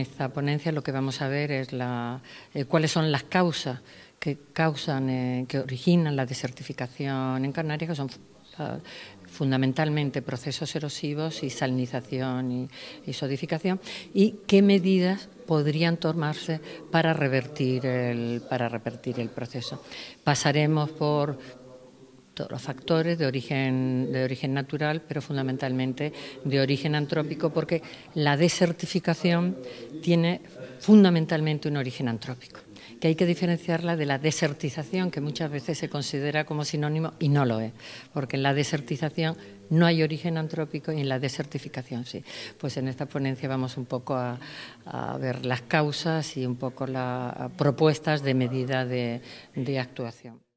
esta ponencia lo que vamos a ver es la, eh, cuáles son las causas que causan, eh, que originan la desertificación en Canarias, que son ah, fundamentalmente procesos erosivos y salinización y, y, sodificación, y qué medidas podrían tomarse para revertir el, para revertir el proceso. Pasaremos por los factores de origen, de origen natural, pero fundamentalmente de origen antrópico, porque la desertificación tiene fundamentalmente un origen antrópico que hay que diferenciarla de la desertización, que muchas veces se considera como sinónimo y no lo es, porque en la desertización no hay origen antrópico y en la desertificación sí. Pues en esta ponencia vamos un poco a, ver las causas y un poco las propuestas de medida de actuación.